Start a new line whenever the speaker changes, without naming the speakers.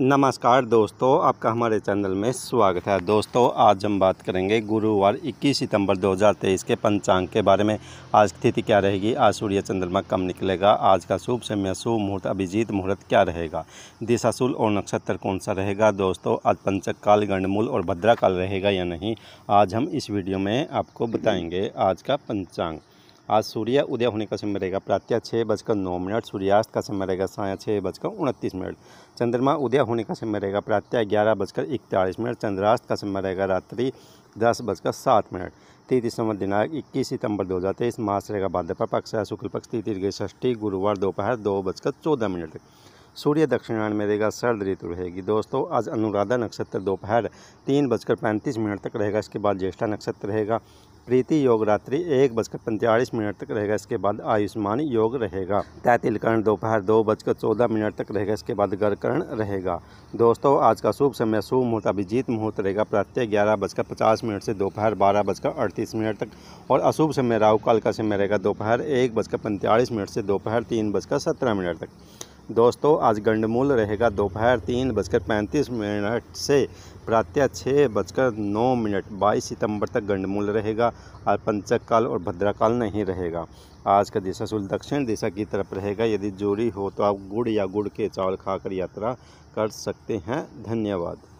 नमस्कार दोस्तों आपका हमारे चैनल में स्वागत है दोस्तों आज हम बात करेंगे गुरुवार 21 सितंबर 2023 के पंचांग के बारे में आज स्थिति क्या रहेगी आज सूर्य चंद्रमा कम निकलेगा आज का शुभ समय शुभ मुहूर्त अभिजीत मुहूर्त क्या रहेगा दिशाशूल और नक्षत्र कौन सा रहेगा दोस्तों आज पंचक काल गंडमूल और भद्रा काल रहेगा या नहीं आज हम इस वीडियो में आपको बताएँगे आज का पंचांग आज सूर्य उदय होने का समय रहेगा प्रातः छः बजकर नौ मिनट सूर्यास्त का समय रहेगा साय छः बजकर उनतीस मिनट चंद्रमा उदय होने का समय रहेगा प्रातः ग्यारह बजकर इकतालीस मिनट चंद्रास्त का समय रहेगा रात्रि दस बजकर सात मिनट तीस दिसंबर दिनांक इक्कीस सितंबर दो हज़ार तेईस मास रहेगा भाद्रपा पक्ष है शुक्ल पक्ष तिथि षष्ठी गुरुवार दोपहर दो, बजकर चौदह मिनट सूर्य दक्षिणायन में रहेगा सर्द ऋतु रहेगी दोस्तों आज अनुराधा नक्षत्र दोपहर तीन बजकर पैंतीस मिनट तक रहेगा इसके बाद ज्येष्ठा नक्षत्र रहेगा प्रीति योग रात्रि एक बजकर पैंतालीस मिनट तक रहेगा इसके बाद आयुष्मान योग रहेगा तैतिलकरण दोपहर दो बजकर चौदह मिनट तक रहेगा इसके बाद गर्करण रहेगा दोस्तों आज का शुभ समय शुभ मुहूर्त अभिजीत मुहूर्त रहेगा प्रत्येक ग्यारह बजकर पचास मिनट से दोपहर बारह बजकर अड़तीस मिनट तक और अशुभ समय राहुकाल का समय रहेगा दोपहर एक बजकर पैंतालीस मिनट से दोपहर तीन बजकर सत्रह मिनट तक दोस्तों आज गंडमूल रहेगा दोपहर तीन बजकर पैंतीस मिनट से प्रातः छः बजकर नौ मिनट बाईस सितंबर तक गंडमूल रहेगा और पंचक काल और भद्राकाल नहीं रहेगा आज का दिशा शुल दक्षिण दिशा की तरफ रहेगा यदि जोड़ी हो तो आप गुड़ या गुड़ के चावल खाकर यात्रा कर सकते हैं धन्यवाद